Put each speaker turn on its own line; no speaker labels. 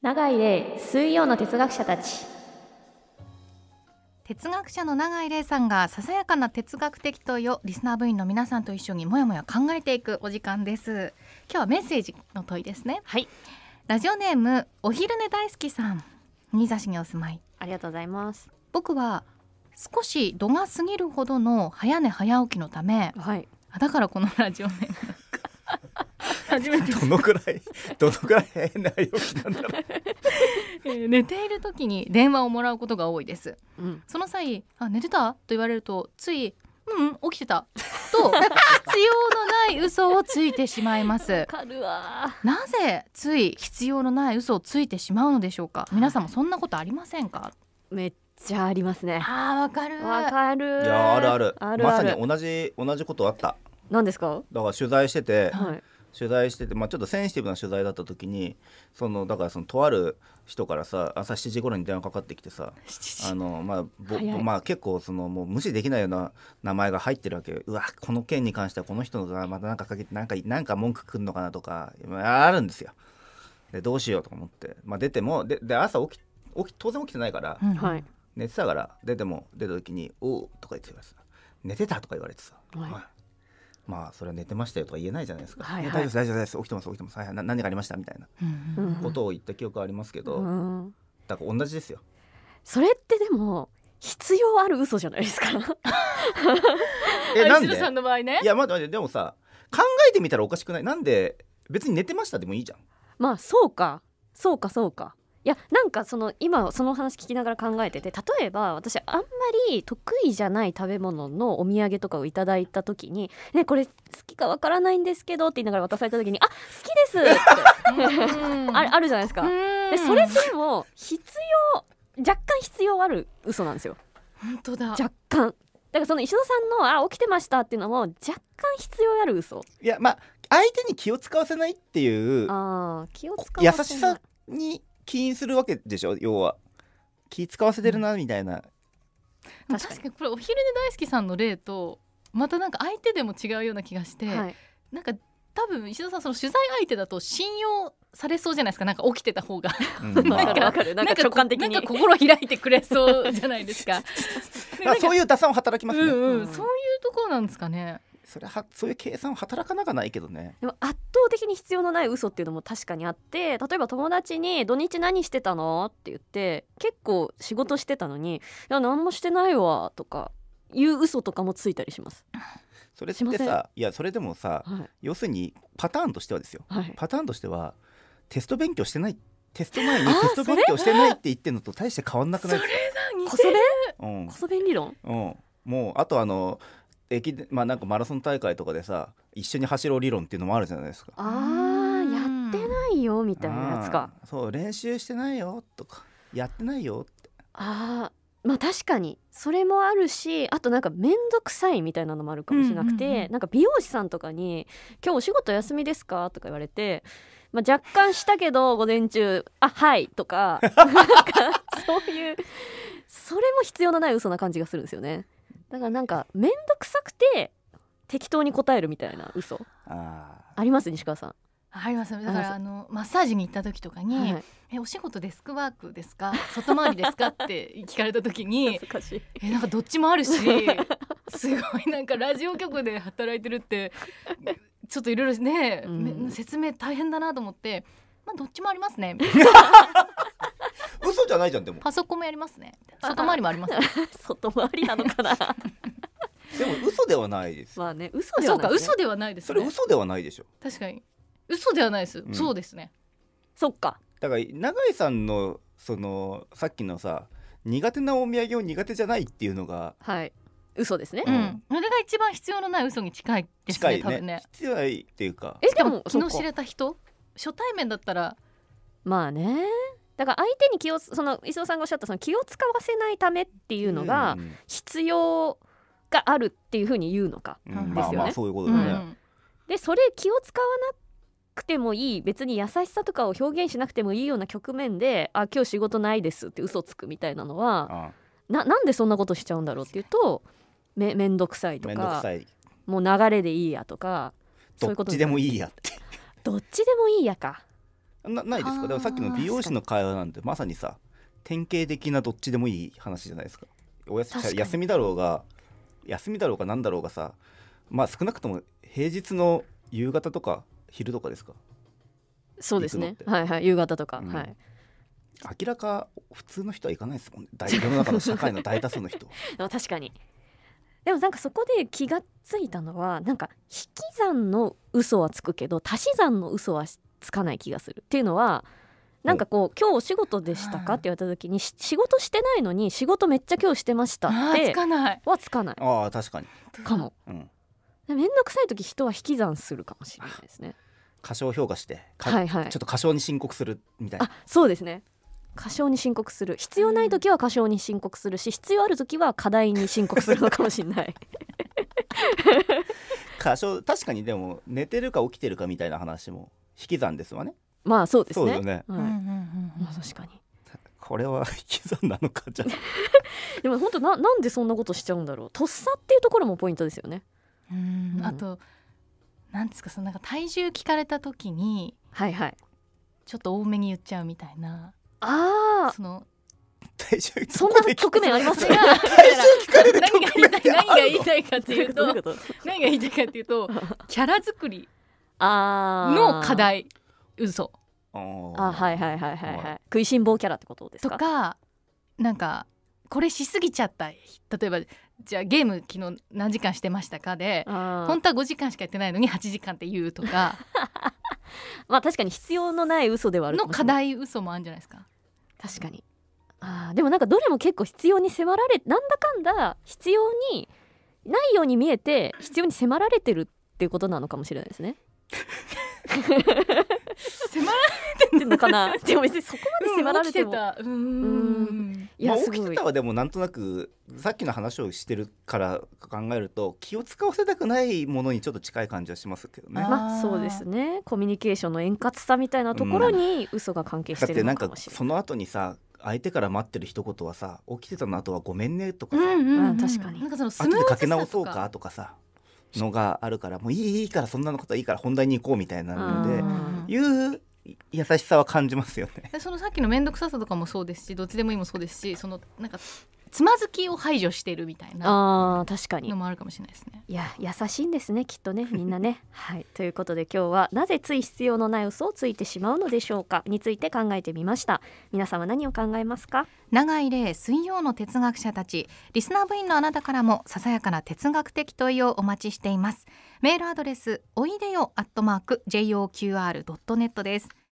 永井玲水曜の哲学者たち哲学者の永井玲さんがささやかな哲学的問いをリスナー部員の皆さんと一緒にもやもや考えていくお時間です今日はメッセージの問いですねはいラジオネームお昼寝大好きさん新座市にお住まいありがとうございます僕は少し度が過ぎるほどの早寝早起きのため、はい、あだからこのラジオネーム
初めてどのくらいどのくらい内容なんだろう、
えー、寝ている時に電話をもらうことが多いです、うん、その際あ寝てたと言われるとついうん、起きてたと必要のない嘘をついてしまいますか
るわ
なぜつい必要のない嘘をついてしまうのでしょうか、皆さんもそんなことありませんかめっちゃありますねああわかるわ
かるいやあるあるまさに
同じ同じことあった何ですかだから取材してて、はい取材してて、まあ、ちょっとセンシティブな取材だった時にそのだからそのとある人からさ朝7時頃に電話かかってきてさあの、まあぼまあ、結構そのもう無視できないような名前が入ってるわけうわこの件に関してはこの人がまた何かかけてなんかなんか文句くんのかなとかあるんですよ。でどうしようと思って、まあ、出てもでで朝起き起き当然起きてないから、うん、はい、寝てたから出ても出た時に「おお」とか言ってす寝てたとか言われてさ。はいまあそれは寝てましたよとか言えないじゃないですか、はいはい、大丈夫です大丈夫です起きてます起きてますはい、は何がありましたみたいなことを言った記憶はありますけど、うんだから同じですよそれってでも必要ある嘘じゃないですか えなんでんの場合ねいや待って待ってでもさ考えてみたらおかしくないなんで別に寝てましたでもいいじゃんまあそうか
そうかそうかいやなんかその今その話聞きながら考えてて例えば私あんまり得意じゃない食べ物のお土産とかをいただいた時に「ねこれ好きかわからないんですけど」って言いながら渡された時に「あ好きです!」ってあるじゃないですか。でそれでも必要若干必要ある嘘なんですよ。本当だ若干だからその石戸さんの「あ起きてました」っていうのも若干必要あ
る嘘いやまあ相手に気を使わせないっていうあ気を使わせない優しさに起因するわけでしょ要は気使わせてるなみたいな、
うん、確かにこれお昼寝大好きさんの例とまたなんか相手でも違うような気がして、はい、なんか多分石田さんその取材相手だと信用されそうじゃないですかなんか起きてた方が、うん、なんか直感的になんか心開いてくれそうじゃないですか そういう
打算を働きますね、うんうん、そ
ういうところなんですかねそれはそういう計算
は働か
ながないけどねで
も圧倒的に必要のない嘘っていうのも確かにあって例えば友達に「土日何してたの?」って言って結構仕事してたのに「いや何もしてないわ」とかいう嘘とかもついたりします。
それってさいやそれでもさ、はい、要するにパターンとしてはですよ、はい、パターンとしてはテスト勉強してないテスト前にテスト勉強してないって言ってるのと大して変わんなくないですかそれだ似てる、うん、理論、うん、もうあとあの駅でまあなんかマラソン大会とかでさ一緒に走ろう理論っていうのもあるじゃないですかああやってないよみたいなやつかそう練習してないよとかやってないよってああまあ確かに
それもあるしあとなんか面倒くさいみたいなのもあるかもしれなくて、うんうんうん、なんか美容師さんとかに「今日お仕事休みですか?」とか言われてまあ、若干したけど午前中「あはい」とか なんかそういうそれも必要のない嘘な感じがするんですよね。だからなんか面倒くさくて適当に答えるみたいな
嘘ああります西川さんありますだからあのマッサージに行った時とかに、はい、えお仕事デスクワークですか外回りですかって聞かれた時に えなんかどっちもあるし すごいなんかラジオ局で働いてるってちょっといろいろね、うん、説明大変だなと思ってまあどっちもありますねみたいなないじゃんでもパソコンもやりますね外回りもあります、ね、外回りなのかな
でも嘘ではないです
ま
あね嘘ではない、嘘ではないです、ね、それ嘘ではないでしょ確かに嘘ではないです、うん、そうですね
そっかだから永井さんのそのさっきのさ苦手なお土産を苦手じゃないっていうのがはい嘘で
すね、うん、それが一番必要のない嘘に近いですね近いねね必
要ないっていうかえしかも気の知れた
人初対面だったら
まあね
だから相手に気をその磯尾さんがおっしゃったその気を使わせないためっていうのが必要があるっていうふうに言うのかですよ
ね。そ
ういうことだね、
うん、でそれ気を使わなくてもいい別に優しさとかを表現しなくてもいいような局面で「あ今日仕事ないです」って嘘つくみたいなのはななんでそんなことしちゃうんだろうっていうとめ面倒くさいとかもう流れでいいやとか
そういうことどっちでもいいやって。
どっちでもいいやか。
なないですかでもさっきの美容師の会話なんてまさにさ典型的などっちでもいい話じゃないですかおやす休みだろうが休みだろうがなんだろうがさまあ少なくとも平日の夕方とか昼とかですかそうですねはいはい夕方とか、うん、はい明らか普通の人は行かないですもんね世の中の社会の大多数の人
確かにでもなんかそこで気がついたのはなんか引き算の嘘はつくけど足し算の嘘はつかない気がする。っていうのはなんかこう今日お仕事でしたかって言われた時に仕事してないのに仕事めっちゃ今日してました
ってつかないはつかないああ確かにかも、うん、
面倒くさい時人は引き
算するかもしれないですね過小評価してはいはい、ちょっと過小に申告するみたいなあ
そうですね過小に申告する必要ない時は過小に申告するし必要ある時は課題に申告するのかもしれない
過小確かにでも寝てるか起きてるかみたいな話も引き算ですわね
まあそうですね。そうだねはい。
まあ確かに。これは引き算なのかじゃあ でも
本当ななんでそんなことしちゃうんだろう。とっさっていうところもポイントですよね。
うんうんあとなんですかそのなんか体重聞かれた時にはいはい。ちょっと多めに言っちゃうみたいなああ。その
体重そんな局面ありますが体重
聞かれる何が言いたい何が言いたいかっていうというと何が言いたいかっていうとキャラ作り
の課題嘘あはいはいはいはいはい食いしん坊キャラってことですかと
かなんかこれしすぎちゃった例えばじゃあゲーム昨日何時間してましたかで本当は5時間しかやってないのに8時間って言うとか
まあ確かに必要のない嘘ではあるの課題嘘
もあるんじゃないですか確
かにあでもなんかどれも結構必要に迫られなんだかんだ必要にないように見えて必要に迫られてるっていうことなの
かもしれないですね迫ら
れてるのかな でも別にそこまで迫られてた。うん、
いや、起きてたはでもなんとなくさっきの話をしてるから考えると気を使わせたくないものにちょっと近い感じはしますけどねまあそうです
ねコミュニケーションの円滑さみたいなところに嘘が関係して
るのかもしれない、うん、だってなんかその後にさ相手から待ってる一言はさ起きてたの後はごめんねとかさ、うん確
かになんかそのスムーズさとか後でかけ直そうかと
かさのがあるからもういいからそんなのことはいいから本題に行こうみたいなのでいう優しさは感じますよね。
そのさっきの面倒くささとかもそうですしどっちでもいいもそうですしそのなんかつまずきを排除してるみたいなあ確かにのもあるかもしれないですね。いや優
しいんですねきっとねみんなね。はいということで今日はなぜつい必要のない嘘をついてしまうのでしょうかについて考えて
みました。皆さんは何を考えますか長井玲水曜の哲学者たちリスナー部員のあなたからもささやかな哲学的問いをお待ちしています。メールアドレスおいでよアットマーク joqr.net です。